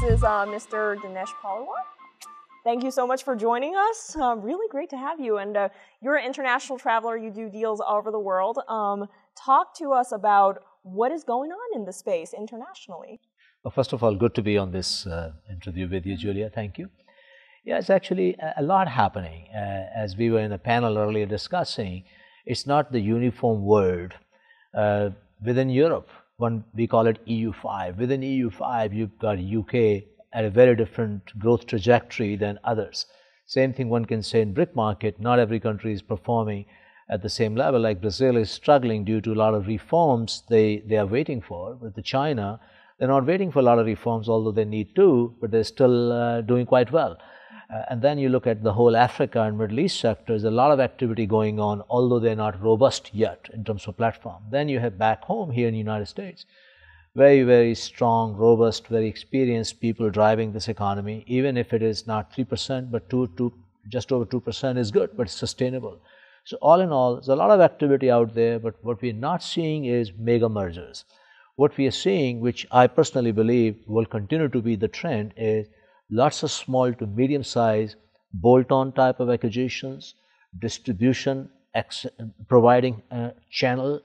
This is uh, Mr. Dinesh Paliwal. Thank you so much for joining us. Uh, really great to have you. And uh, you're an international traveler. You do deals all over the world. Um, talk to us about what is going on in the space internationally. Well, first of all, good to be on this uh, interview with you, Julia. Thank you. Yeah, it's actually a lot happening. Uh, as we were in a panel earlier discussing, it's not the uniform word. Uh, within Europe, one we call it EU5. Within EU5, you've got UK at a very different growth trajectory than others. Same thing one can say in brick market. Not every country is performing at the same level. Like Brazil is struggling due to a lot of reforms they, they are waiting for. With the China, they're not waiting for a lot of reforms, although they need to, but they're still uh, doing quite well. Uh, and then you look at the whole Africa and Middle East sectors, a lot of activity going on, although they're not robust yet in terms of platform. Then you have back home here in the United States, very, very strong, robust, very experienced people driving this economy, even if it is not 3%, but 2, 2 just over 2% is good, but sustainable. So all in all, there's a lot of activity out there, but what we're not seeing is mega mergers. What we are seeing, which I personally believe will continue to be the trend, is lots of small to medium size bolt-on type of acquisitions, distribution, providing channel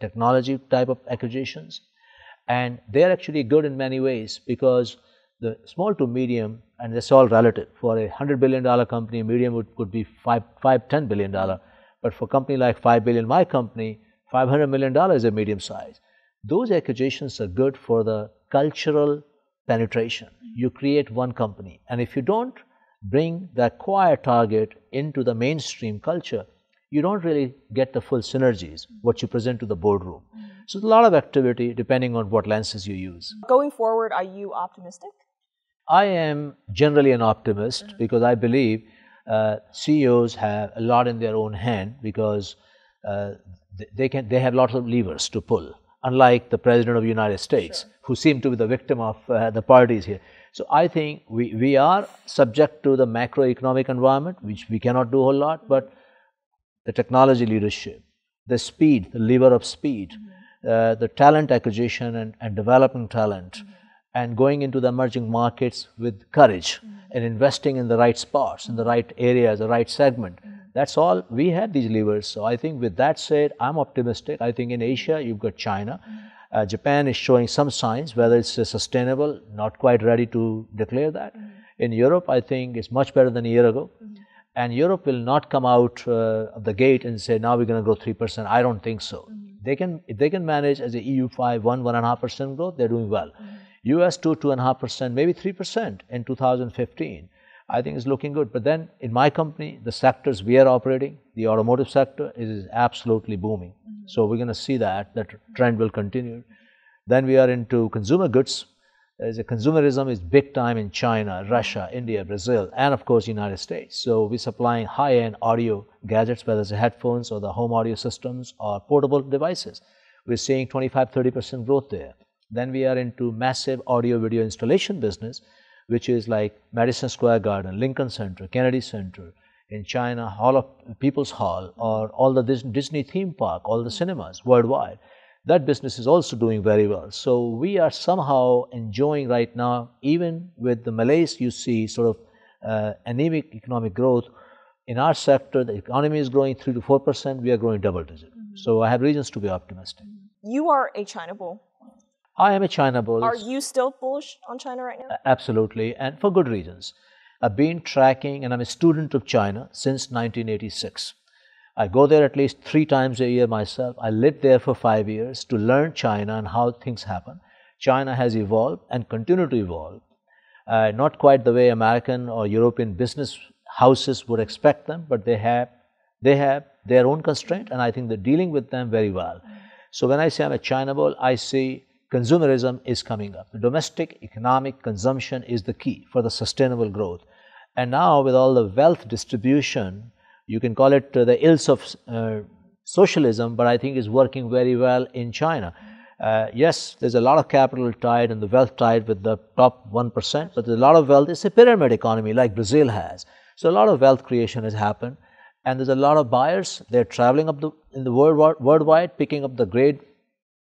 technology type of acquisitions. And they are actually good in many ways because the small to medium, and it's all relative. For a $100 billion company, medium would, could be five, five, $10 billion. But for a company like $5 billion, my company, $500 million is a medium size. Those acquisitions are good for the cultural penetration. You create one company. And if you don't bring the acquired target into the mainstream culture, you don't really get the full synergies, what you present to the boardroom. Mm-hmm. So a lot of activity depending on what lenses you use. Going forward, are you optimistic? I am generally an optimist mm-hmm. because I believe uh, CEOs have a lot in their own hand because uh, they, can, they have lots of levers to pull unlike the President of the United States, sure. who seemed to be the victim of uh, the parties here. So I think we, we are subject to the macroeconomic environment, which we cannot do a whole lot, but the technology leadership, the speed, the lever of speed, mm -hmm. uh, the talent acquisition and, and developing talent, mm -hmm. and going into the emerging markets with courage mm -hmm. and investing in the right spots, in the right areas, the right segment that's all. We had these levers. So I think with that said, I'm optimistic. I think in Asia, you've got China. Mm-hmm. Uh, Japan is showing some signs, whether it's uh, sustainable, not quite ready to declare that. Mm. In Europe, I think it's much better than a year ago. Mm. And Europe will not come out uh, of the gate and say, now we're going to grow 3%. I don't think so. Mm. They can, if they can manage as a EU5, 1, 1.5% growth, they're doing well. US 2, 2.5%, maybe 3% in 2015. I think it's looking good. But then in my company, the sectors we are operating, the automotive sector is absolutely booming. Mm-hmm. So we're going to see that, that trend will continue. Then we are into consumer goods. As a consumerism is big time in China, Russia, India, Brazil, and of course United States. So we're supplying high-end audio gadgets, whether it's headphones or the home audio systems or portable devices. We're seeing 25-30% growth there. Then we are into massive audio video installation business which is like Madison Square Garden, Lincoln Center, Kennedy Center, in China, Hall of People's Hall, or all the Disney theme park, all the cinemas worldwide. That business is also doing very well. So we are somehow enjoying right now, even with the malaise you see, sort of uh, anemic economic growth. In our sector, the economy is growing 3 to 4 percent, we are growing double digit. Mm-hmm. So I have reasons to be optimistic. You are a China bull. I am a China bull. Are you still bullish on China right now? Absolutely, and for good reasons. I've been tracking, and I'm a student of China since 1986. I go there at least three times a year myself. I lived there for five years to learn China and how things happen. China has evolved and continues to evolve, uh, not quite the way American or European business houses would expect them, but they have they have their own constraint, and I think they're dealing with them very well. Mm. So when I say I'm a China bull, I see consumerism is coming up. Domestic economic consumption is the key for the sustainable growth. And now with all the wealth distribution, you can call it uh, the ills of uh, socialism, but I think it's working very well in China. Uh, yes, there's a lot of capital tied and the wealth tied with the top 1%, but there's a lot of wealth. It's a pyramid economy like Brazil has. So a lot of wealth creation has happened and there's a lot of buyers. They're traveling up the, in the world worldwide, picking up the great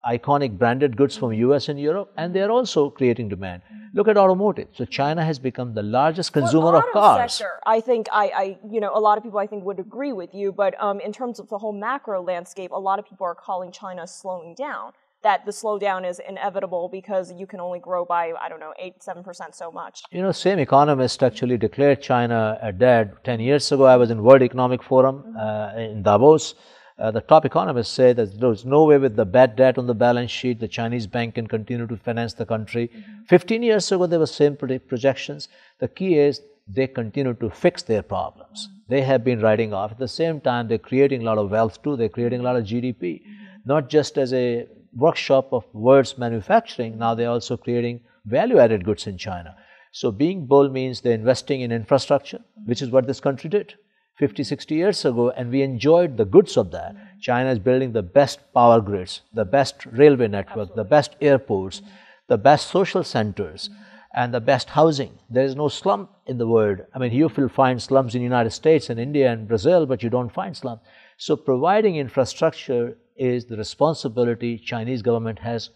iconic branded goods from US and Europe, and they are also creating demand. Look at automotive. So China has become the largest consumer well, of cars. Sector, I think I, I, you know, a lot of people I think would agree with you, but um, in terms of the whole macro landscape, a lot of people are calling China slowing down. That the slowdown is inevitable because you can only grow by I don't know eight seven percent so much. You know, same economist actually declared China dead ten years ago. I was in World Economic Forum mm -hmm. uh, in Davos uh, the top economists say that there's no way with the bad debt on the balance sheet, the Chinese bank can continue to finance the country. Mm-hmm. 15 years ago, there were same projections. The key is they continue to fix their problems. Mm-hmm. They have been writing off. At the same time, they're creating a lot of wealth too. They're creating a lot of GDP, mm-hmm. not just as a workshop of words manufacturing. Now they're also creating value-added goods in China. So being bull means they're investing in infrastructure, which is what this country did. 50, 60 years ago, and we enjoyed the goods of that. Mm-hmm. China is building the best power grids, the best railway network, Absolutely. the best airports, mm-hmm. the best social centers, mm-hmm. and the best housing. There is no slum in the world. I mean, you will find slums in the United States and India and Brazil, but you don't find slums. So providing infrastructure is the responsibility Chinese government has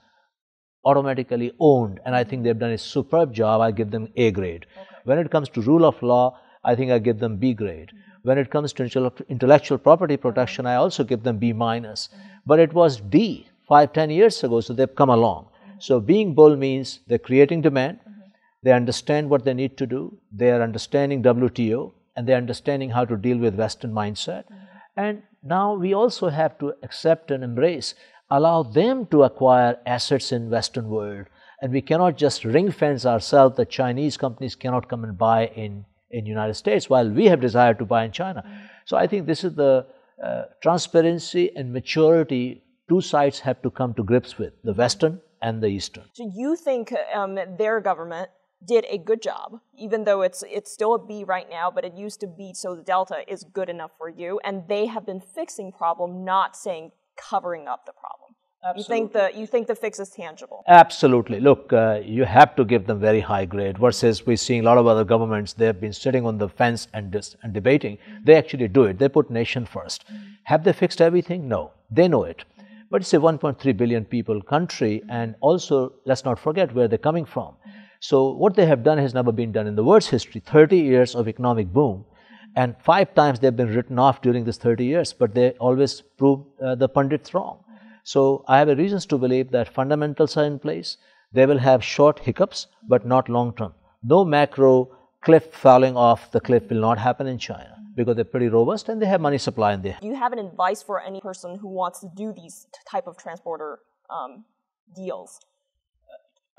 automatically owned, and I think they've done a superb job. I give them A grade. Okay. When it comes to rule of law, I think I give them B grade. Mm-hmm. When it comes to intellectual property protection, I also give them B minus. But it was D five, ten years ago, so they've come along. So being bold means they're creating demand, they understand what they need to do, they are understanding WTO, and they're understanding how to deal with Western mindset. And now we also have to accept and embrace, allow them to acquire assets in Western world. And we cannot just ring fence ourselves that Chinese companies cannot come and buy in in United States, while we have desired to buy in China. Mm. So I think this is the uh, transparency and maturity two sides have to come to grips with, the Western and the Eastern. So you think um, their government did a good job, even though it's it's still a B right now, but it used to be so the delta is good enough for you, and they have been fixing problem, not saying covering up the problem. Absolutely. You think the you think the fix is tangible? Absolutely. Look, uh, you have to give them very high grade. Versus we're seeing a lot of other governments they've been sitting on the fence and dis- and debating. Mm-hmm. They actually do it. They put nation 1st mm-hmm. Have they fixed everything? No, they know it. But it's a 1.3 billion people country, mm-hmm. and also let's not forget where they're coming from. So what they have done has never been done in the world's history. 30 years of economic boom and five times they've been written off during this 30 years, but they always prove uh, the pundits wrong. So, I have reasons to believe that fundamentals are in place. They will have short hiccups, but not long term. No macro cliff falling off the cliff will not happen in China because they're pretty robust and they have money supply in there. Do you have an advice for any person who wants to do these type of transporter um, deals?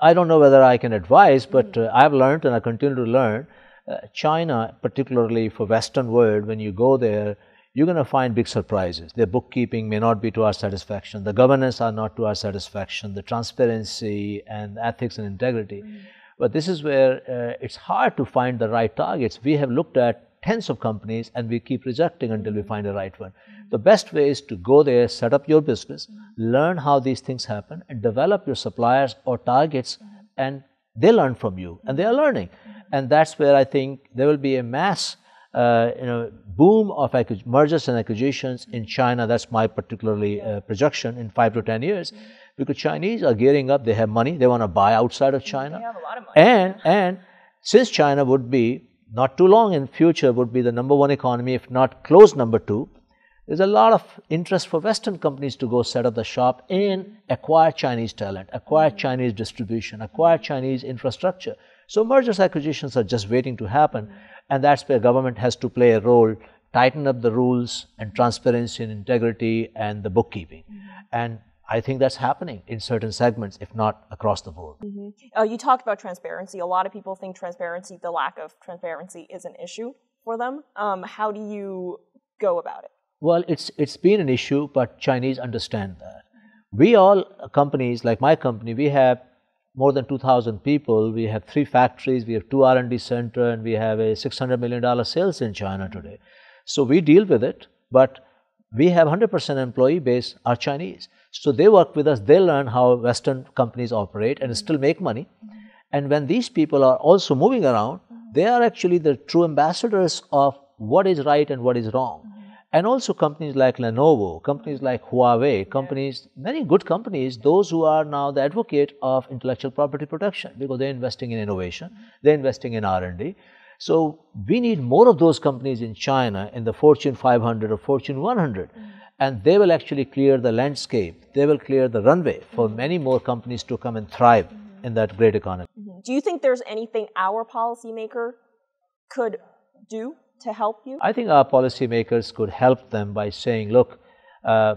I don't know whether I can advise, mm-hmm. but uh, I've learned and I continue to learn. Uh, China, particularly for Western world, when you go there, you're going to find big surprises. Their bookkeeping may not be to our satisfaction, the governance are not to our satisfaction, the transparency and ethics and integrity. Mm. But this is where uh, it's hard to find the right targets. We have looked at tens of companies and we keep rejecting until we find the right one. Mm. The best way is to go there, set up your business, mm. learn how these things happen, and develop your suppliers or targets, mm. and they learn from you, and they are learning. Mm. And that's where I think there will be a mass uh, you know, boom of mergers and acquisitions in China. That's my particularly uh, projection in five to ten years, because Chinese are gearing up. They have money. They want to buy outside of China. They have a lot of money. And and since China would be not too long in future would be the number one economy, if not close number two. There's a lot of interest for Western companies to go set up the shop and acquire Chinese talent, acquire mm-hmm. Chinese distribution, acquire Chinese infrastructure so mergers acquisitions are just waiting to happen mm. and that's where government has to play a role, tighten up the rules and transparency and integrity and the bookkeeping. Mm-hmm. And I think that's happening in certain segments, if not across the board. Mm-hmm. Uh, you talked about transparency. A lot of people think transparency, the lack of transparency, is an issue for them. Um, how do you go about it? Well, it's it's been an issue, but Chinese understand that. We all uh, companies like my company, we have more than 2,000 people. We have three factories, we have two R&D center, and we have a $600 million sales in China today. So we deal with it, but we have 100% employee base are Chinese. So they work with us, they learn how Western companies operate and still make money. And when these people are also moving around, they are actually the true ambassadors of what is right and what is wrong. And also companies like Lenovo, companies like Huawei, companies, many good companies, those who are now the advocate of intellectual property protection because they're investing in innovation, mm-hmm. they're investing in R&D. So we need more of those companies in China in the Fortune 500 or Fortune 100. Mm-hmm. And they will actually clear the landscape, they will clear the runway for mm-hmm. many more companies to come and thrive in that great economy. Do you think there's anything our policymaker could do to help you? I think our policymakers could help them by saying, look, uh,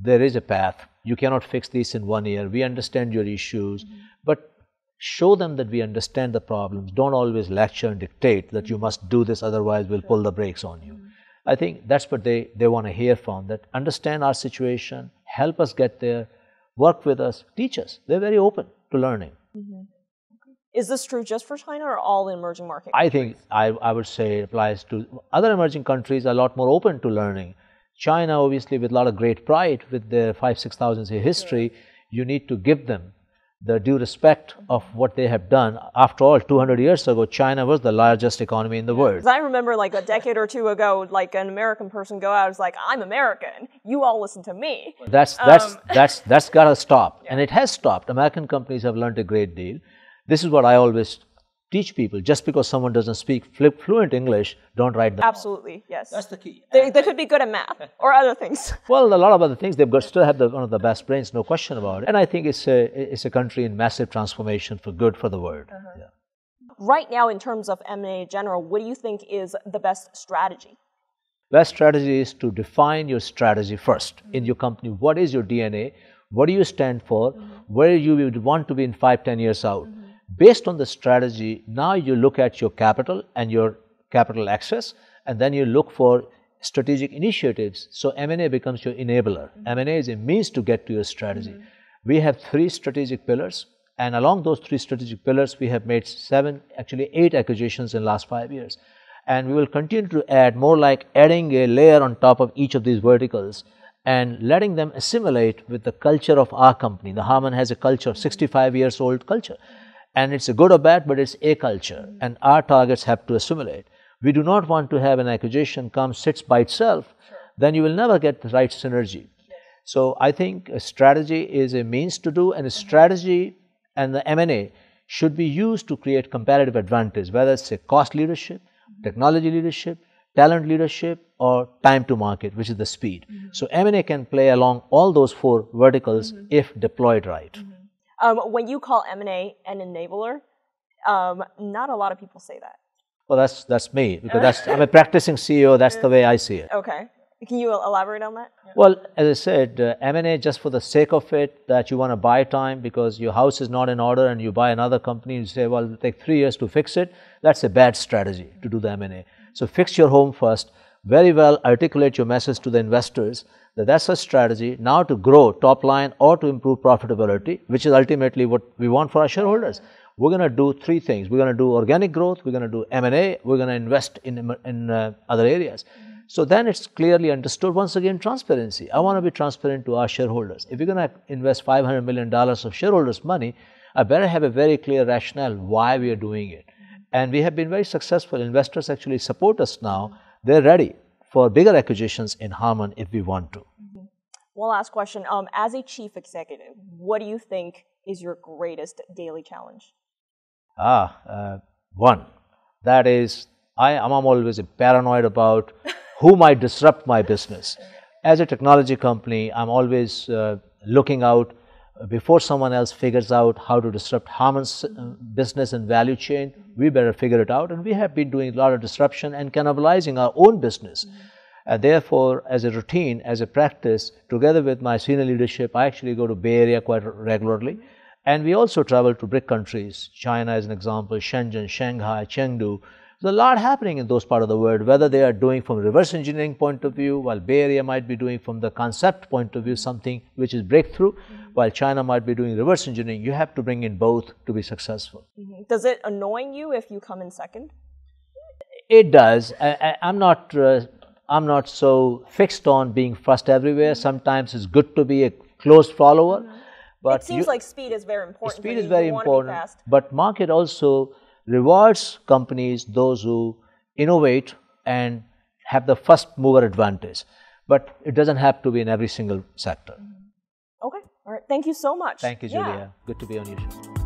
there is a path. You cannot fix this in one year. We understand your issues, mm-hmm. but show them that we understand the problems. Don't always lecture and dictate that you mm-hmm. must do this, otherwise, we'll pull the brakes on you. Mm-hmm. I think that's what they, they want to hear from that understand our situation, help us get there, work with us, teach us. They're very open to learning. Mm-hmm. Is this true just for China or all emerging markets? I think I, I would say it applies to other emerging countries a lot more open to learning. China, obviously, with a lot of great pride with their five, six thousand year history, you need to give them the due respect of what they have done. After all, 200 years ago, China was the largest economy in the world. I remember like a decade or two ago, like an American person go out, was like, I'm American, you all listen to me. That's, that's, um, that's, that's gotta stop. Yeah. And it has stopped. American companies have learned a great deal. This is what I always teach people. Just because someone doesn't speak fluent English, don't write them. Absolutely, off. yes. That's the key. They, they could be good at math or other things. Well, a lot of other things. They've got, still have the, one of the best brains, no question about it. And I think it's a, it's a country in massive transformation for good for the world. Uh-huh. Yeah. Right now, in terms of M&A in general, what do you think is the best strategy? Best strategy is to define your strategy 1st mm-hmm. in your company. What is your DNA? What do you stand for? Mm-hmm. Where you would want to be in five, ten years out? Mm-hmm Based on the strategy, now you look at your capital and your capital access, and then you look for strategic initiatives. So M&A becomes your enabler. Mm -hmm. M&A is a means to get to your strategy. Mm -hmm. We have three strategic pillars, and along those three strategic pillars, we have made seven, actually eight acquisitions in the last five years. And we will continue to add more like adding a layer on top of each of these verticals and letting them assimilate with the culture of our company. The Harman has a culture, 65 years old culture. And it's a good or bad, but it's a culture, mm. and our targets have to assimilate. We do not want to have an acquisition come sits by itself, sure. then you will never get the right synergy. Yes. So I think a strategy is a means to do, and a strategy and the M&A should be used to create comparative advantage, whether it's a cost leadership, mm. technology leadership, talent leadership, or time to market, which is the speed. Mm. So M&A can play along all those four verticals if deployed right. Um, when you call M&A an enabler, um, not a lot of people say that. Well, that's that's me because that's I'm a practicing CEO. That's the way I see it. Okay. Can you elaborate on that? Yeah. Well, as I said, uh, M&A just for the sake of it, that you want to buy time because your house is not in order and you buy another company, you say, well, it'll take three years to fix it. That's a bad strategy to do the M&A. So fix your home first very well articulate your message to the investors that that's a strategy now to grow top line or to improve profitability, which is ultimately what we want for our shareholders. We're going to do three things. We're going to do organic growth, we're going to do M&A, we're going to invest in, in uh, other areas. So then it's clearly understood. Once again, transparency. I want to be transparent to our shareholders. If you're going to invest $500 million of shareholders' money, I better have a very clear rationale why we are doing it. And we have been very successful. Investors actually support us now they're ready for bigger acquisitions in Harmon if we want to. Mm-hmm. One last question. Um, as a chief executive, what do you think is your greatest daily challenge? Ah, uh, one. That is, I am always paranoid about who might disrupt my business. As a technology company, I'm always uh, looking out before someone else figures out how to disrupt Harman's uh, business and value chain, we better figure it out. And we have been doing a lot of disruption and cannibalizing our own business. Mm -hmm. Uh, therefore, as a routine, as a practice, together with my senior leadership, I actually go to Bay Area quite regularly. And we also travel to BRIC countries. China is an example, Shenzhen, Shanghai, Chengdu, there's a lot happening in those part of the world, whether they are doing from reverse engineering point of view, while Bay Area might be doing from the concept point of view something which is breakthrough, mm -hmm. while China might be doing reverse engineering. You have to bring in both to be successful. Mm -hmm. Does it annoy you if you come in second? It does. I, am not. Uh, I'm not so fixed on being first everywhere. Mm-hmm. Sometimes it's good to be a close follower. Mm -hmm. But it seems you, like speed is very important. Speed is very important. But market also rewards companies those who innovate and have the first mover advantage. But it doesn't have to be in every single sector. Okay. All right. Thank you so much. Thank you, Julia. Yeah. Good to be on your show.